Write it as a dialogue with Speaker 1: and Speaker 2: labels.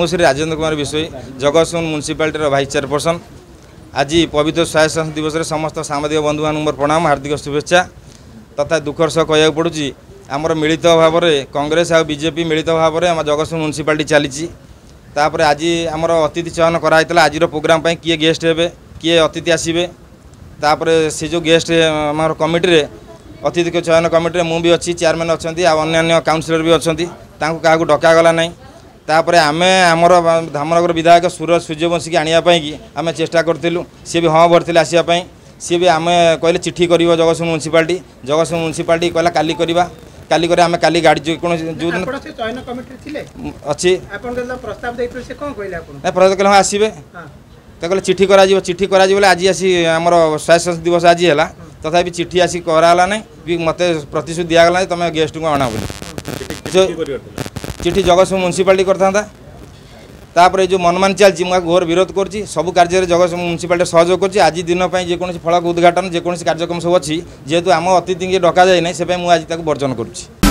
Speaker 1: ମୁଁ ଶ୍ରୀ ରାଜେନ୍ଦ୍ର କୁମାର ବିଷୋଇ ଜଗତସିଂହପୁର ମ୍ୟୁନିସିପାଲିଟିର vice chairperson ଆଜି ପବିତ୍ର ସ୍ୱାୟତ୍ତ ଦିବସରେ ସମସ୍ତ ସାମ୍ବାଦିକ ବନ୍ଧୁମାନଙ୍କୁ ମୋର ପ୍ରଣାମ ହାର୍ଦ୍ଦିକ ଶୁଭେଚ୍ଛା ତଥା ଦୁଃଖର ସହ କହିବାକୁ ପଡ଼ୁଛି ଆମର ମିଳିତ ଭାବରେ କଂଗ୍ରେସ ଆଉ ବିଜେପି ମିଳିତ ଭାବରେ ଆମ ଜଗତସିଂହ ମ୍ୟୁନିସିପାଲିଟି ଚାଲିଛି ତାପରେ ଆଜି ଆମର ଅତିଥି ଚୟନ କରାହେଇଥିଲା ଆଜିର ପ୍ରୋଗ୍ରାମ୍ ପାଇଁ କିଏ ଗେଷ୍ଟ ହେବେ କିଏ ଅତିଥି ଆସିବେ ତାପରେ ସେ ଯେଉଁ ଗେଷ୍ଟ ଆମର କମିଟିରେ ଅତିଥି ଚୟନ କମିଟିରେ ମୁଁ ବି ଅଛି ଚେୟାରମ୍ୟାନ୍ ଅଛନ୍ତି ଆଉ ଅନ୍ୟାନ୍ୟ କାଉନସିଲର୍ ବି ଅଛନ୍ତି ତାଙ୍କୁ କାହାକୁ ଡକାଗଲା ନାହିଁ ତାପରେ ଆମେ ଆମର ଧାମନଗର ବିଧାୟକ ସୁର ସୂର୍ଯ୍ୟବଂଶୀକି ଆଣିବା ପାଇଁକି ଆମେ ଚେଷ୍ଟା କରିଥିଲୁ ସିଏ ବି ହଁ ଭରିଥିଲେ ଆସିବା ପାଇଁ ସିଏ ବି ଆମେ କହିଲେ ଚିଠି କରିବ ଜଗତସିଂହ ମ୍ୟୁନିସିପାଲିଟି ଜଗତସିଂହ ମ୍ୟୁନିସିପାଲିଟି କହିଲା କାଲି କରିବା କାଲି କରି ଆମେ କାଲି ଗାଡ଼ି ଯେକୌଣସି ଯେଉଁଦିନ ଅଛି
Speaker 2: ପ୍ରସ୍ତାବ କହିଲେ ହଁ
Speaker 1: ଆସିବେ ତା କହିଲେ ଚିଠି କରାଯିବ ଚିଠି କରାଯିବ ବୋଲେ ଆଜି ଆସି ଆମର ସ୍ୱାୟତ୍ତ ଦିବସ ଆଜି ହେଲା ତଥାପି ଚିଠି ଆସି କରାହେଲା ନାହିଁ ବି ମୋତେ ପ୍ରତିଶ୍ରୁତି ଦିଆଗଲା ନାହିଁ ତୁମେ ଗେଷ୍ଟଙ୍କୁ ଆଣ ବୋଲି চিঠি জগৎসিংহ মুনিসিপালিটি করে তাপরে যে মনমান চালছি মু ঘোর বিরোধ করছি সবু কার্যের জগৎসিংহ মুনিসিপালিটি সহযোগ করছি আজ দিন যেকোন ফলক উদ্ঘাটন যেকোন কার্যক্রম সব অছি যেহেতু আম অতিথি ডকা যাই না সে আজ তাকে বর্জন করছি